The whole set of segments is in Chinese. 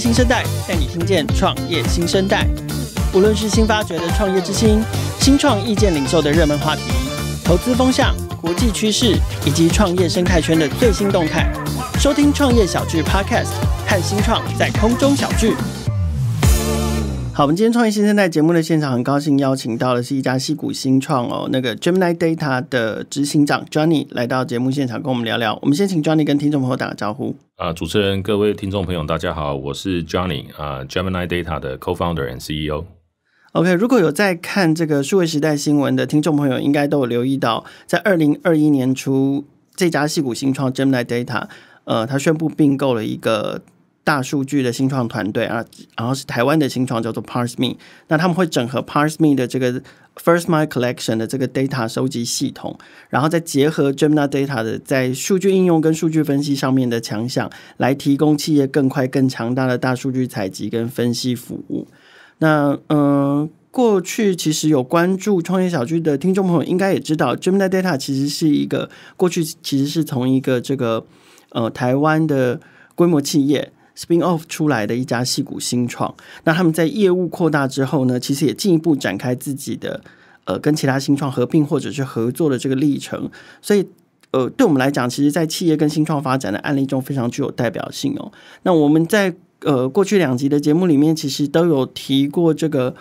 新生代带你听见创业新生代，无论是新发掘的创业之星、新创意见领袖的热门话题、投资风向、国际趋势以及创业生态圈的最新动态，收听创业小聚 Podcast，看新创在空中小聚。好，我们今天创业新生代节目的现场，很高兴邀请到的是一家戏谷新创哦，那个 Gemini Data 的执行长 Johnny 来到节目现场跟我们聊聊。我们先请 Johnny 跟听众朋友打个招呼。啊，主持人、各位听众朋友，大家好，我是 Johnny，啊，Gemini Data 的 Co-founder and CEO。OK，如果有在看这个数位时代新闻的听众朋友，应该都有留意到，在二零二一年初，这家戏谷新创 Gemini Data，呃，他宣布并购了一个。大数据的新创团队啊，然后是台湾的新创，叫做 ParseMe。那他们会整合 ParseMe 的这个 First My Collection 的这个 data 收集系统，然后再结合 g e m i n i Data 的在数据应用跟数据分析上面的强项，来提供企业更快、更强大的大数据采集跟分析服务。那嗯，过去其实有关注创业小聚的听众朋友应该也知道 g e m i n i Data 其实是一个过去其实是从一个这个呃台湾的规模企业。s p i n off 出来的一家戏骨新创，那他们在业务扩大之后呢，其实也进一步展开自己的，呃，跟其他新创合并或者是合作的这个历程。所以，呃，对我们来讲，其实在企业跟新创发展的案例中非常具有代表性哦。那我们在呃过去两集的节目里面，其实都有提过这个，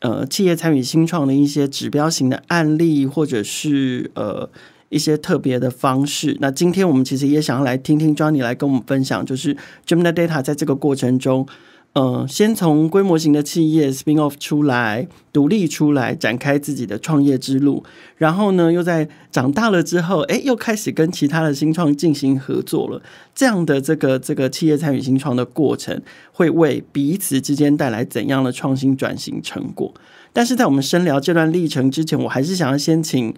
呃，企业参与新创的一些指标型的案例，或者是呃。一些特别的方式。那今天我们其实也想要来听听 Johnny 来跟我们分享，就是 Gemini Data 在这个过程中，嗯，先从规模型的企业 spin off 出来，独立出来，展开自己的创业之路。然后呢，又在长大了之后，哎，又开始跟其他的新创进行合作了。这样的这个这个企业参与新创的过程，会为彼此之间带来怎样的创新转型成果？但是在我们深聊这段历程之前，我还是想要先请。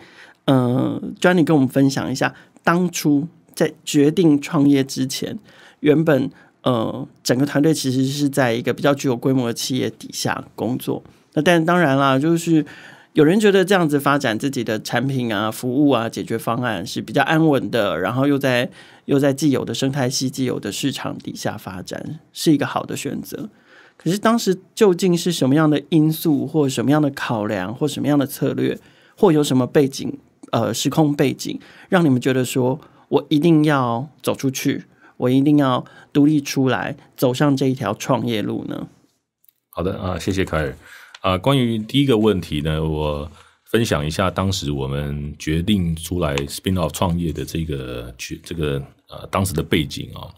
嗯，Johnny 跟我们分享一下，当初在决定创业之前，原本呃整个团队其实是在一个比较具有规模的企业底下工作。那但当然啦，就是有人觉得这样子发展自己的产品啊、服务啊、解决方案是比较安稳的，然后又在又在既有的生态系、既有的市场底下发展，是一个好的选择。可是当时究竟是什么样的因素，或什么样的考量，或什么样的策略，或有什么背景？呃，时空背景让你们觉得说，我一定要走出去，我一定要独立出来，走上这一条创业路呢？好的啊，谢谢凯尔啊。关于第一个问题呢，我分享一下当时我们决定出来 spin out 创业的这个去这个呃当时的背景啊，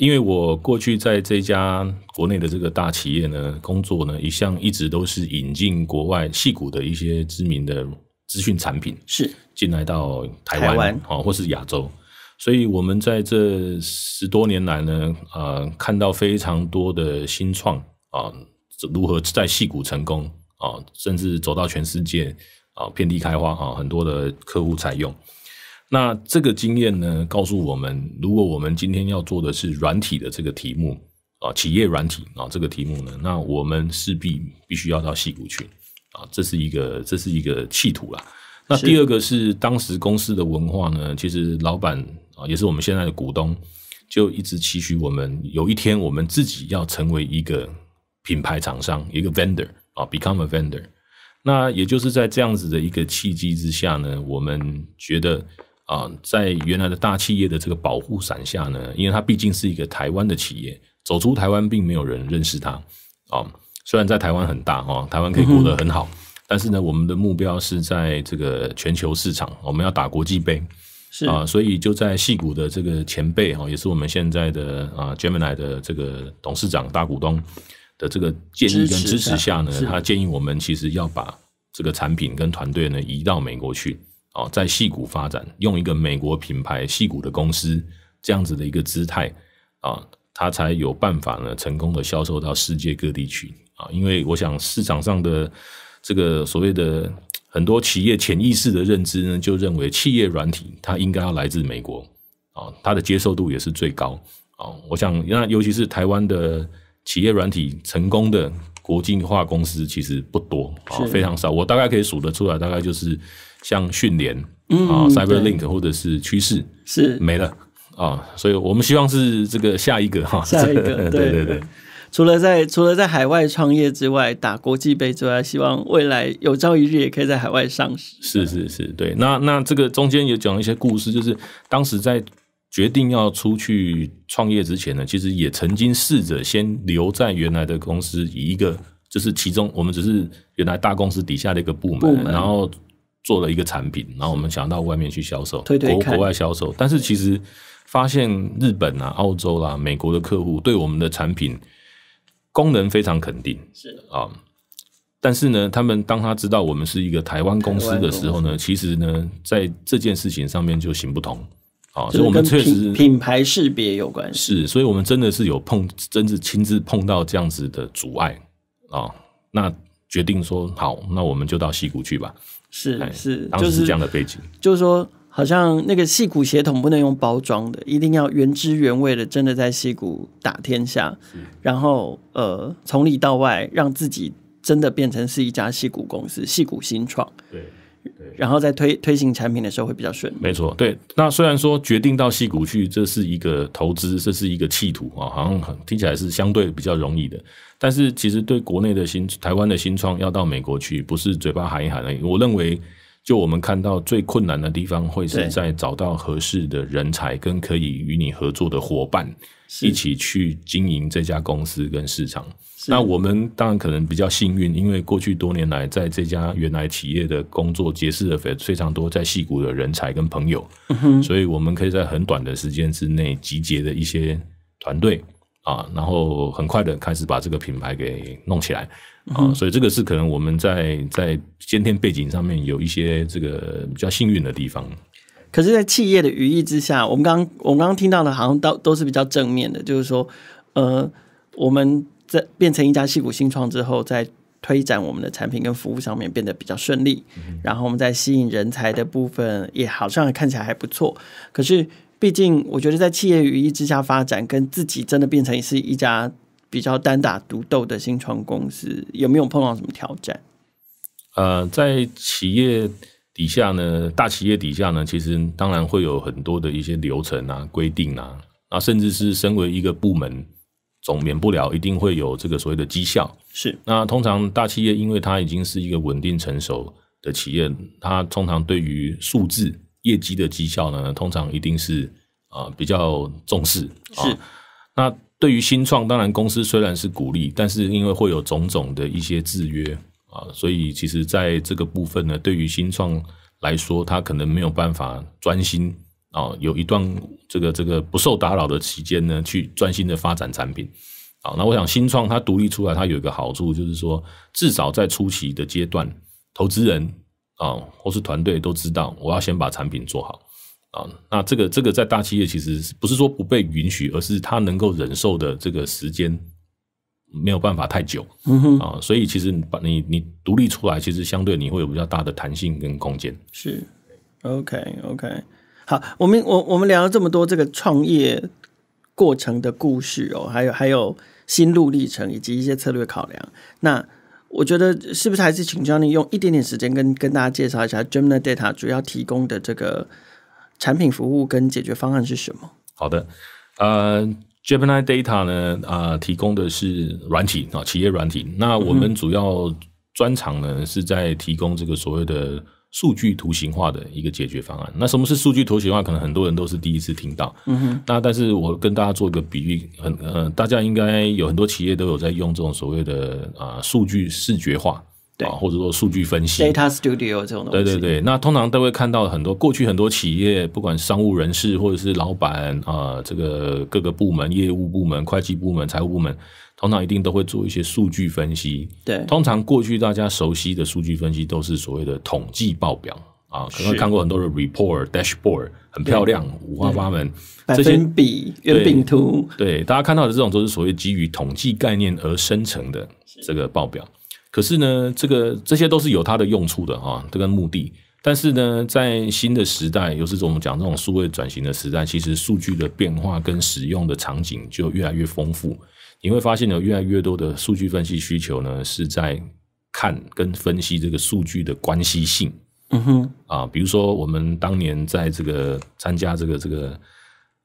因为我过去在这家国内的这个大企业呢工作呢，一向一直都是引进国外戏股的一些知名的。资讯产品是进来到台湾啊，或是亚洲，所以我们在这十多年来呢，呃，看到非常多的新创啊，如何在戏谷成功啊，甚至走到全世界啊，遍地开花啊，很多的客户采用。那这个经验呢，告诉我们，如果我们今天要做的是软体的这个题目啊，企业软体啊这个题目呢，那我们势必必须要到戏谷去。啊，这是一个，这是一个企图啦。那第二个是当时公司的文化呢？其实老板啊，也是我们现在的股东，就一直期许我们有一天我们自己要成为一个品牌厂商，一个 vendor 啊，become a vendor。那也就是在这样子的一个契机之下呢，我们觉得啊，在原来的大企业的这个保护伞下呢，因为它毕竟是一个台湾的企业，走出台湾并没有人认识它啊。虽然在台湾很大哈，台湾可以过得很好，但是呢，我们的目标是在这个全球市场，我们要打国际杯，是啊，所以就在戏股的这个前辈哈，也是我们现在的啊 Gemini 的这个董事长大股东的这个建议跟支持下呢，他建议我们其实要把这个产品跟团队呢移到美国去，哦，在戏股发展，用一个美国品牌戏股的公司这样子的一个姿态啊，他才有办法呢成功的销售到世界各地去。因为我想市场上的这个所谓的很多企业潜意识的认知呢，就认为企业软体它应该要来自美国啊，它的接受度也是最高啊。我想那尤其是台湾的企业软体成功的国际化公司其实不多啊，非常少。我大概可以数得出来，大概就是像讯联、嗯啊、Cyberlink 或者是趋势是没了啊。所以我们希望是这个下一个哈，下一个对 对对。除了在除了在海外创业之外，打国际杯之外，希望未来有朝一日也可以在海外上市。是是是，对。那那这个中间也讲了一些故事，就是当时在决定要出去创业之前呢，其实也曾经试着先留在原来的公司，一个就是其中我们只是原来大公司底下的一个部门，然后做了一个产品，然后我们想到外面去销售国国外销售，但是其实发现日本啊、澳洲啦、美国的客户对我们的产品。功能非常肯定是啊，但是呢，他们当他知道我们是一个台湾公司的时候呢，其实呢，在这件事情上面就行不通啊，所以我们确实品牌识别有关系，是，所以我们真的是有碰，真是亲自碰到这样子的阻碍啊，那决定说好，那我们就到西谷去吧，是是，当时是这样的背景，就是说。好像那个戏骨协同不能用包装的，一定要原汁原味的，真的在戏骨打天下。然后呃，从里到外让自己真的变成是一家戏骨公司，戏骨新创。对，然后再推推行产品的时候会比较顺利。没错，对。那虽然说决定到戏谷去，这是一个投资，这是一个企图啊，好像听起来是相对比较容易的。但是其实对国内的新台湾的新创要到美国去，不是嘴巴喊一喊而已。我认为。就我们看到最困难的地方，会是在找到合适的人才跟可以与你合作的伙伴，一起去经营这家公司跟市场。那我们当然可能比较幸运，因为过去多年来在这家原来企业的工作结识了非非常多在戏股的人才跟朋友，所以我们可以在很短的时间之内集结的一些团队啊，然后很快的开始把这个品牌给弄起来。啊，所以这个是可能我们在在先天背景上面有一些这个比较幸运的地方。可是，在企业的语义之下，我们刚我们刚刚听到的，好像都都是比较正面的，就是说，呃，我们在变成一家戏股新创之后，在推展我们的产品跟服务上面变得比较顺利。然后我们在吸引人才的部分也好像看起来还不错。可是，毕竟我觉得在企业语义之下发展，跟自己真的变成是一家。比较单打独斗的新创公司有没有碰到什么挑战？呃，在企业底下呢，大企业底下呢，其实当然会有很多的一些流程啊、规定啊，啊，甚至是身为一个部门，总免不了一定会有这个所谓的绩效。是那通常大企业，因为它已经是一个稳定成熟的企业，它通常对于数字业绩的绩效呢，通常一定是啊比较重视。是那。对于新创，当然公司虽然是鼓励，但是因为会有种种的一些制约啊，所以其实在这个部分呢，对于新创来说，他可能没有办法专心啊，有一段这个这个不受打扰的期间呢，去专心的发展产品啊。那我想新创它独立出来，它有一个好处就是说，至少在初期的阶段，投资人啊或是团队都知道，我要先把产品做好。啊，那这个这个在大企业其实不是说不被允许，而是他能够忍受的这个时间没有办法太久，嗯哼啊，所以其实把你你独立出来，其实相对你会有比较大的弹性跟空间。是，OK OK，好，我们我我们聊了这么多这个创业过程的故事哦，还有还有心路历程以及一些策略考量，那我觉得是不是还是请教你用一点点时间跟跟大家介绍一下 Gemini Data 主要提供的这个。产品服务跟解决方案是什么？好的，呃，Japani Data 呢，啊，提供的是软体啊，企业软体。那我们主要专长呢是在提供这个所谓的数据图形化的一个解决方案。那什么是数据图形化？可能很多人都是第一次听到。嗯哼。那但是我跟大家做一个比喻，很呃，大家应该有很多企业都有在用这种所谓的啊数据视觉化。啊，或者说数据分析，Data Studio 这种东西。对对对，那通常都会看到很多过去很多企业，不管商务人士或者是老板啊，这个各个部门、业务部门、会计部门、财务部门，通常一定都会做一些数据分析。对，通常过去大家熟悉的数据分析都是所谓的统计报表啊，可能看过很多的 report dashboard，很漂亮，五花八门，百分比、圆饼图。对，大家看到的这种都是所谓基于统计概念而生成的这个报表。可是呢，这个这些都是有它的用处的哈，这个目的。但是呢，在新的时代，又是我们讲这种数位转型的时代，其实数据的变化跟使用的场景就越来越丰富。你会发现有越来越多的数据分析需求呢，是在看跟分析这个数据的关系性。嗯哼啊，比如说我们当年在这个参加这个这个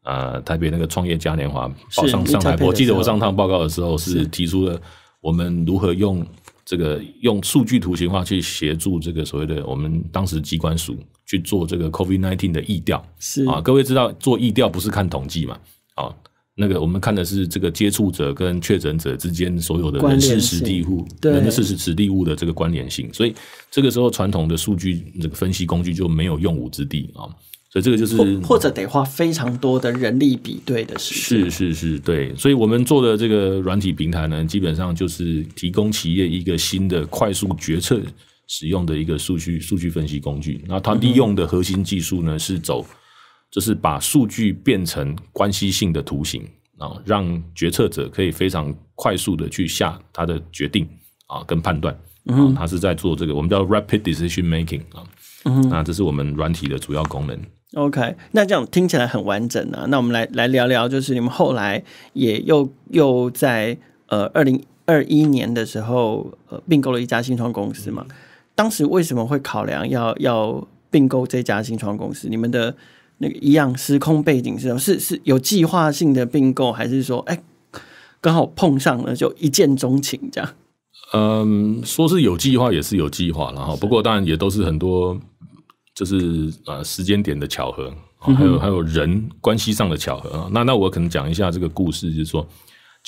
呃台北那个创业嘉年华，上上台，我记得我上趟报告的时候是提出了我们如何用。这个用数据图形化去协助这个所谓的我们当时机关署去做这个 COVID nineteen 的疫调，是啊，各位知道做疫调不是看统计嘛，啊，那个我们看的是这个接触者跟确诊者之间所有的人事实地户、人的事实实地物的这个关联性，所以这个时候传统的数据这个分析工具就没有用武之地啊。所以这个就是，或者得花非常多的人力比对的时间。是是是，对。所以我们做的这个软体平台呢，基本上就是提供企业一个新的快速决策使用的一个数据数据分析工具。那它利用的核心技术呢，是走，就是把数据变成关系性的图形，啊，让决策者可以非常快速的去下他的决定啊，跟判断。啊，他是在做这个，我们叫 rapid decision making 啊。嗯，那这是我们软体的主要功能。OK，那这样听起来很完整啊。那我们来来聊聊，就是你们后来也又又在呃二零二一年的时候呃并购了一家新创公司嘛？当时为什么会考量要要并购这家新创公司？你们的那个一样时空背景是是是有计划性的并购，还是说哎刚好碰上了就一见钟情这样？嗯，说是有计划也是有计划了哈。不过当然也都是很多。就是呃时间点的巧合，还有还有人关系上的巧合。那那我可能讲一下这个故事，就是说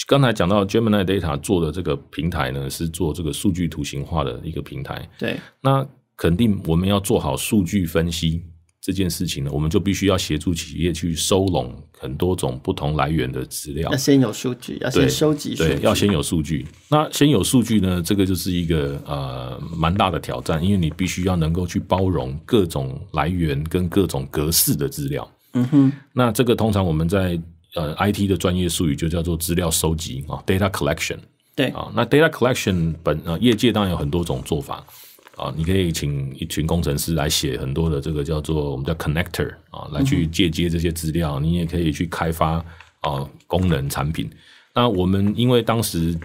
刚才讲到 Gemini Data 做的这个平台呢，是做这个数据图形化的一个平台。对，那肯定我们要做好数据分析。这件事情呢，我们就必须要协助企业去收拢很多种不同来源的资料。要先有数据，要先收集数据。要先有数据，那先有数据呢？这个就是一个呃蛮大的挑战，因为你必须要能够去包容各种来源跟各种格式的资料。嗯哼。那这个通常我们在呃 IT 的专业术语就叫做资料收集啊，data collection。对啊，那 data collection 本啊，业界当然有很多种做法。啊，你可以请一群工程师来写很多的这个叫做我们叫 connector 啊，来去借接这些资料。你也可以去开发啊功能产品。那我们因为当时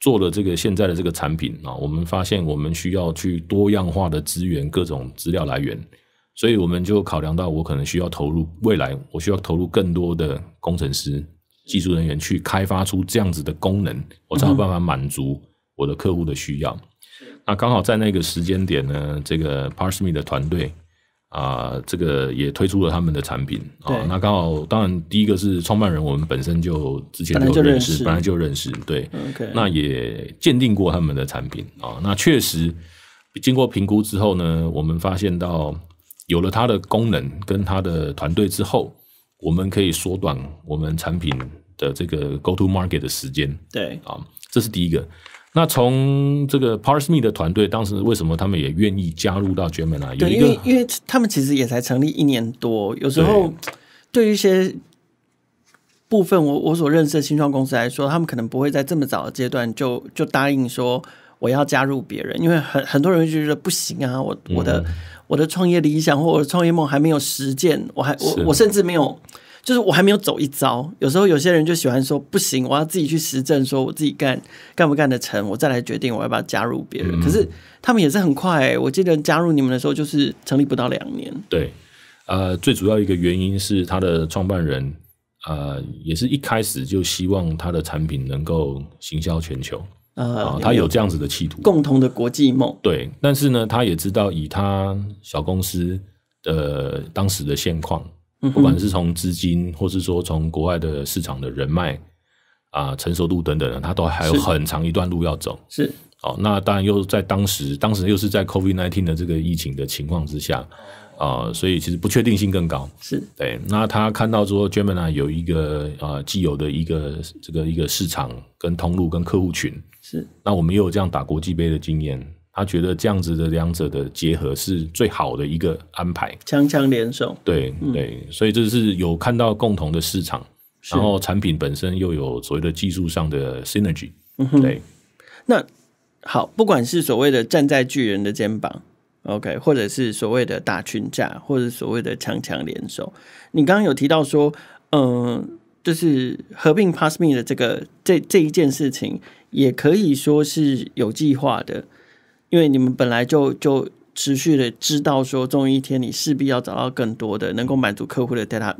做了这个现在的这个产品啊，我们发现我们需要去多样化的资源各种资料来源，所以我们就考量到我可能需要投入未来，我需要投入更多的工程师技术人员去开发出这样子的功能，我才有办法满足我的客户的需要。那刚好在那个时间点呢，这个 p a r s m e 的团队啊，这个也推出了他们的产品啊。那刚好，当然第一个是创办人，我们本身就之前就认识，本来就认识。对，那也鉴定过他们的产品啊。那确实经过评估之后呢，我们发现到有了它的功能跟它的团队之后，我们可以缩短我们产品的这个 go to market 的时间。对，啊，这是第一个。那从这个 p a r s Me 的团队当时为什么他们也愿意加入到 g e m i n i 对，因为因为他们其实也才成立一年多，有时候对于一些部分我我所认识的新创公司来说，他们可能不会在这么早的阶段就就答应说我要加入别人，因为很很多人就觉得不行啊，我我的我的创业理想或我的创业梦还没有实践，我还我我甚至没有。就是我还没有走一遭，有时候有些人就喜欢说不行，我要自己去实证，说我自己干干不干得成，我再来决定我要不要加入别人。可是他们也是很快，我记得加入你们的时候就是成立不到两年。对，呃，最主要一个原因是他的创办人，呃，也是一开始就希望他的产品能够行销全球啊，他有这样子的企图，共同的国际梦。对，但是呢，他也知道以他小公司的当时的现况。不管是从资金，或是说从国外的市场的人脉啊、成熟度等等，他都还有很长一段路要走。是，哦，那当然又在当时，当时又是在 COVID nineteen 的这个疫情的情况之下，啊，所以其实不确定性更高。是对，那他看到说，Germany 有一个啊既有的一个这个一个市场跟通路跟客户群。是，那我们也有这样打国际杯的经验。他觉得这样子的两者的结合是最好的一个安排，强强联手，对对，所以这是有看到共同的市场，然后产品本身又有所谓的技术上的 synergy，对。那好，不管是所谓的站在巨人的肩膀，OK，或者是所谓的打群架，或者所谓的强强联手，你刚刚有提到说，嗯，就是合并 PassMe 的这个这这一件事情，也可以说是有计划的。因为你们本来就就持续的知道说，终于一天你势必要找到更多的能够满足客户的 data，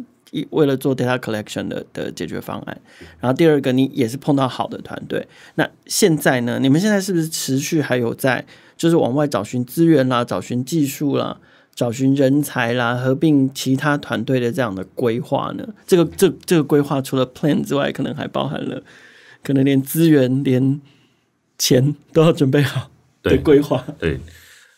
为了做 data collection 的的解决方案。然后第二个，你也是碰到好的团队。那现在呢？你们现在是不是持续还有在就是往外找寻资源啦、找寻技术啦、找寻人才啦、合并其他团队的这样的规划呢？这个这这个规划除了 plan 之外，可能还包含了可能连资源、连钱都要准备好。对规划，对，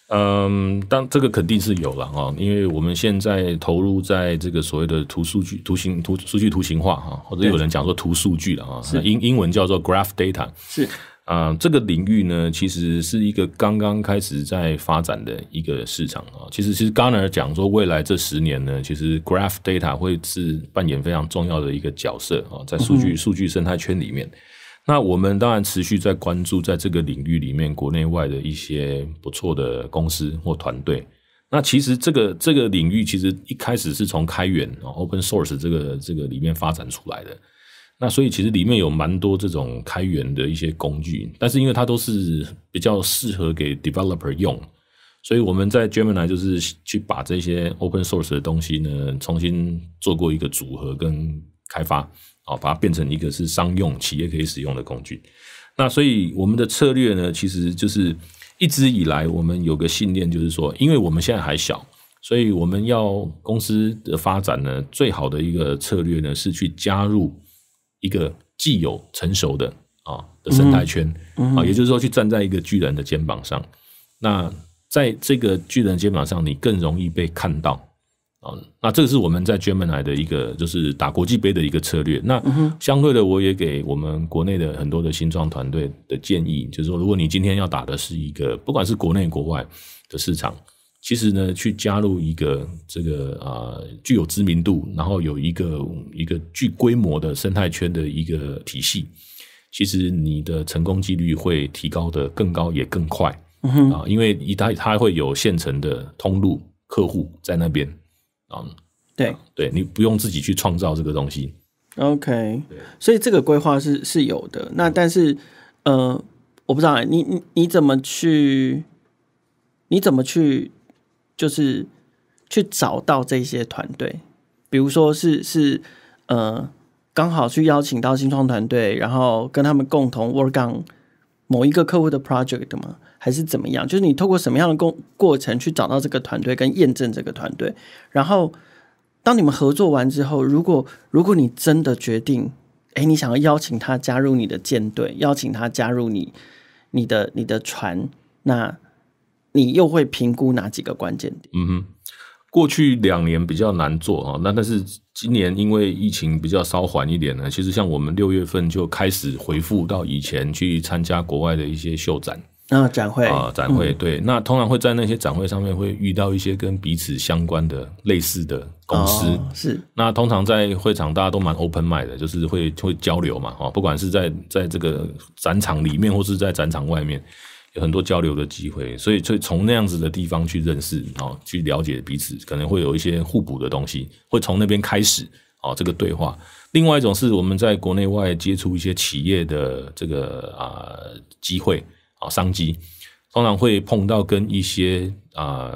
嗯，当这个肯定是有了啊，因为我们现在投入在这个所谓的图数据、图形、图数据、图形化哈，或者有人讲说图数据了啊，英英文叫做 graph data，是啊，这个领域呢，其实是一个刚刚开始在发展的一个市场啊。其实，其实刚那讲说，未来这十年呢，其实 graph data 会是扮演非常重要的一个角色啊，在数据数据生态圈里面。那我们当然持续在关注，在这个领域里面，国内外的一些不错的公司或团队。那其实这个这个领域其实一开始是从开源 （open source） 这个这个里面发展出来的。那所以其实里面有蛮多这种开源的一些工具，但是因为它都是比较适合给 developer 用，所以我们在 g e m i n i 就是去把这些 open source 的东西呢重新做过一个组合跟开发。啊，把它变成一个是商用企业可以使用的工具。那所以我们的策略呢，其实就是一直以来我们有个信念，就是说，因为我们现在还小，所以我们要公司的发展呢，最好的一个策略呢，是去加入一个既有成熟的啊的生态圈啊，也就是说，去站在一个巨人的肩膀上。那在这个巨人肩膀上，你更容易被看到。啊，那这个是我们在 g e m 专 n 来的一个，就是打国际杯的一个策略。那相对的，我也给我们国内的很多的新创团队的建议，就是说，如果你今天要打的是一个，不管是国内国外的市场，其实呢，去加入一个这个啊，具有知名度，然后有一个一个具规模的生态圈的一个体系，其实你的成功几率会提高的更高，也更快。嗯啊，因为一它它会有现成的通路客户在那边。嗯，对对，你不用自己去创造这个东西。OK，所以这个规划是是有的。那但是，呃，我不知道你你你怎么去，你怎么去，就是去找到这些团队，比如说是是呃，刚好去邀请到新创团队，然后跟他们共同 work on 某一个客户的 project，对吗？还是怎么样？就是你透过什么样的过过程去找到这个团队，跟验证这个团队。然后，当你们合作完之后，如果如果你真的决定，哎，你想要邀请他加入你的舰队，邀请他加入你你的你的船，那你又会评估哪几个关键点？嗯哼，过去两年比较难做啊，那但是今年因为疫情比较稍缓一点呢，其实像我们六月份就开始回复到以前去参加国外的一些秀展。啊，展会啊，展会对那通常会在那些展会上面会遇到一些跟彼此相关的类似的公司是。那通常在会场大家都蛮 open mind 的，就是会会交流嘛哈，不管是在在这个展场里面或是在展场外面，有很多交流的机会，所以以从那样子的地方去认识哦，去了解彼此，可能会有一些互补的东西，会从那边开始哦这个对话。另外一种是我们在国内外接触一些企业的这个啊机会。啊，商机通常会碰到跟一些啊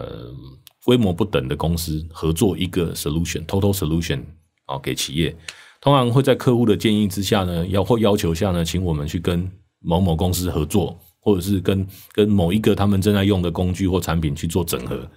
规模不等的公司合作一个 solution，total solution 啊，给企业通常会在客户的建议之下呢，要或要求下呢，请我们去跟某某公司合作，或者是跟跟某一个他们正在用的工具或产品去做整合。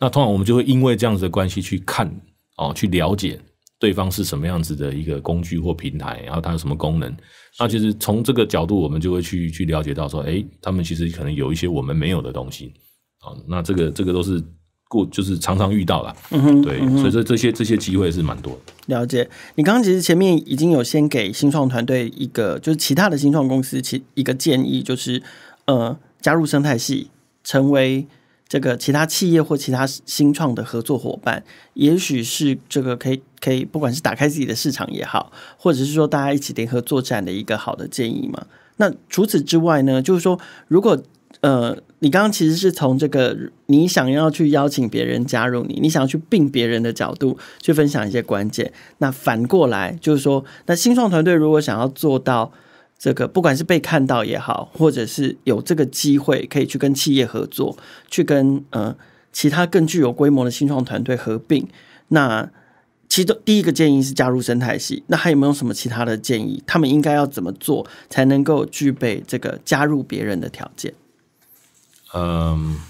那通常我们就会因为这样子的关系去看啊，去了解。对方是什么样子的一个工具或平台，然后它有什么功能？那其实从这个角度，我们就会去去了解到说，哎，他们其实可能有一些我们没有的东西啊。那这个这个都是过，就是常常遇到啦。嗯哼，对，所以说这些这些机会是蛮多。了解，你刚刚其实前面已经有先给新创团队一个，就是其他的新创公司其一个建议，就是呃，加入生态系，成为。这个其他企业或其他新创的合作伙伴，也许是这个可以可以，不管是打开自己的市场也好，或者是说大家一起联合作战的一个好的建议嘛。那除此之外呢，就是说，如果呃，你刚刚其实是从这个你想要去邀请别人加入你，你想要去并别人的角度去分享一些关键。那反过来就是说，那新创团队如果想要做到。这个不管是被看到也好，或者是有这个机会可以去跟企业合作，去跟呃其他更具有规模的新创团队合并，那其中第一个建议是加入生态系。那还有没有什么其他的建议？他们应该要怎么做才能够具备这个加入别人的条件？嗯，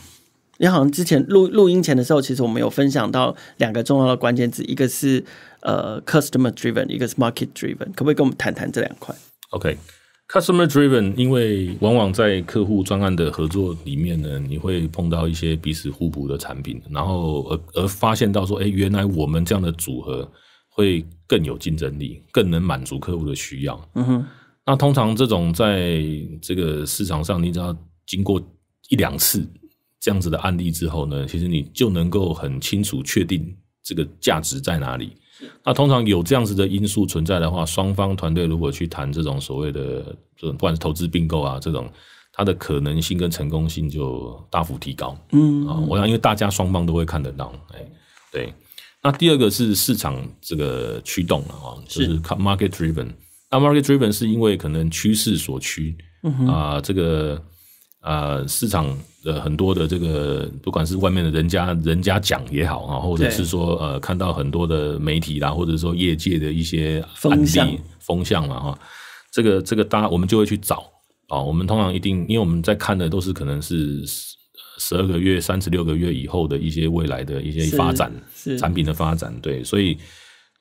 你好像之前录录音前的时候，其实我们有分享到两个重要的关键字，一个是呃 customer driven，一个是 market driven。可不可以跟我们谈谈这两块？OK，customer driven，因为往往在客户专案的合作里面呢，你会碰到一些彼此互补的产品，然后而而发现到说，哎，原来我们这样的组合会更有竞争力，更能满足客户的需要。嗯哼，那通常这种在这个市场上，你只要经过一两次这样子的案例之后呢，其实你就能够很清楚确定这个价值在哪里。那通常有这样子的因素存在的话，双方团队如果去谈这种所谓的这种不管是投资并购啊这种，它的可能性跟成功性就大幅提高。嗯啊，我想因为大家双方都会看得到，哎，对。那第二个是市场这个驱动了啊，就是 market driven。那 market driven 是因为可能趋势所趋，啊，这个。呃，市场的很多的这个，不管是外面的人家，人家讲也好啊，或者是说呃，看到很多的媒体啦，或者说业界的一些案例风向嘛，哈，这个这个，大家我们就会去找啊。我们通常一定，因为我们在看的都是可能是十二个月、三十六个月以后的一些未来的一些发展产品的发展，对，所以。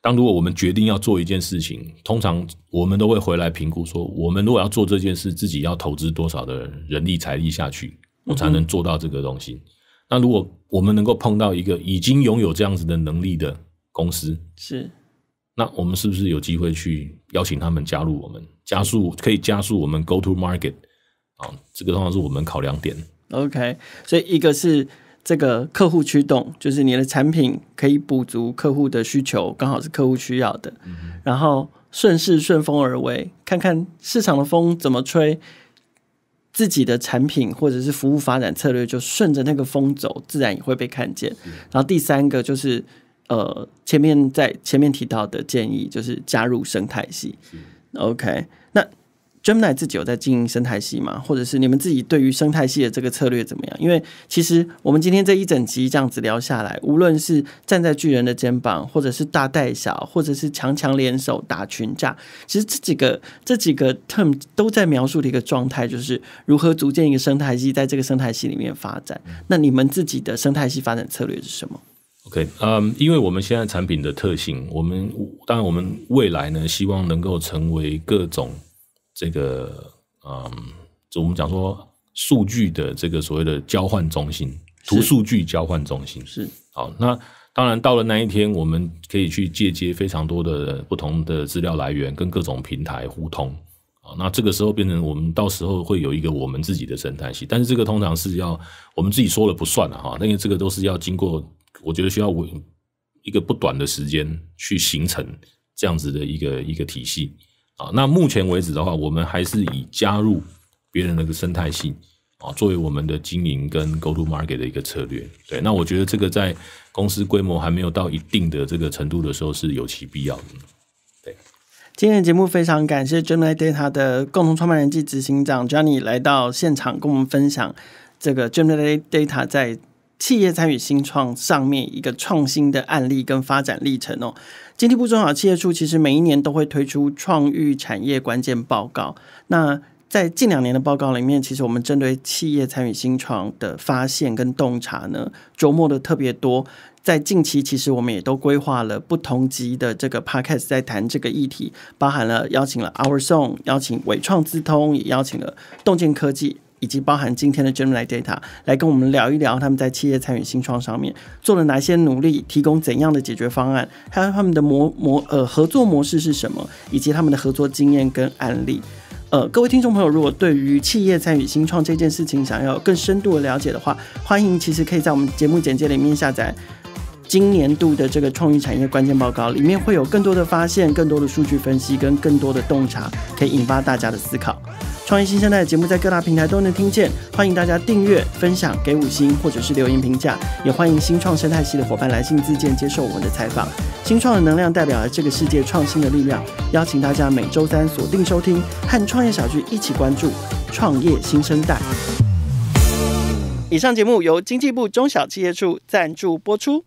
当如果我们决定要做一件事情，通常我们都会回来评估说，我们如果要做这件事，自己要投资多少的人力财力下去，我才能做到这个东西。那如果我们能够碰到一个已经拥有这样子的能力的公司，是，那我们是不是有机会去邀请他们加入我们，加速可以加速我们 go to market 啊？这个通常是我们考量点。OK，所以一个是。这个客户驱动，就是你的产品可以补足客户的需求，刚好是客户需要的，然后顺势顺风而为，看看市场的风怎么吹，自己的产品或者是服务发展策略就顺着那个风走，自然也会被看见。然后第三个就是，呃，前面在前面提到的建议就是加入生态系，OK。Gemini 自己有在经营生态系吗？或者是你们自己对于生态系的这个策略怎么样？因为其实我们今天这一整集这样子聊下来，无论是站在巨人的肩膀，或者是大带小，或者是强强联手打群架，其实这几个这几个 t e r m 都在描述的一个状态，就是如何组建一个生态系，在这个生态系里面发展。那你们自己的生态系发展策略是什么？OK，嗯，因为我们现在产品的特性，我们当然我们未来呢，希望能够成为各种。这个嗯，就我们讲说，数据的这个所谓的交换中心，图数据交换中心是好。那当然到了那一天，我们可以去借接非常多的不同的资料来源，跟各种平台互通啊。那这个时候变成我们到时候会有一个我们自己的生态系但是这个通常是要我们自己说了不算了哈，因为这个都是要经过，我觉得需要我一个不短的时间去形成这样子的一个一个体系。啊，那目前为止的话，我们还是以加入别人那个生态系啊，作为我们的经营跟 go to market 的一个策略。对，那我觉得这个在公司规模还没有到一定的这个程度的时候是有其必要的。对，今天的节目非常感谢 Gemini Data 的共同创办人暨执行长 Johnny 来到现场跟我们分享这个 Gemini Data 在。企业参与新创上面一个创新的案例跟发展历程哦，经济部中小企业处其实每一年都会推出创育产业关键报告。那在近两年的报告里面，其实我们针对企业参与新创的发现跟洞察呢，琢磨的特别多。在近期，其实我们也都规划了不同级的这个 podcast，在谈这个议题，包含了邀请了 Our Song，邀请伟创资通，也邀请了洞见科技。以及包含今天的 Gemini Data 来跟我们聊一聊，他们在企业参与新创上面做了哪些努力，提供怎样的解决方案，还有他们的模模呃合作模式是什么，以及他们的合作经验跟案例。呃，各位听众朋友，如果对于企业参与新创这件事情想要更深度的了解的话，欢迎其实可以在我们节目简介里面下载今年度的这个创意产业关键报告，里面会有更多的发现、更多的数据分析跟更多的洞察，可以引发大家的思考。创业新生代节目在各大平台都能听见，欢迎大家订阅、分享、给五星或者是留言评价，也欢迎新创生态系的伙伴来信自荐，接受我们的采访。新创的能量代表了这个世界创新的力量，邀请大家每周三锁定收听，和创业小聚一起关注创业新生代。以上节目由经济部中小企业处赞助播出。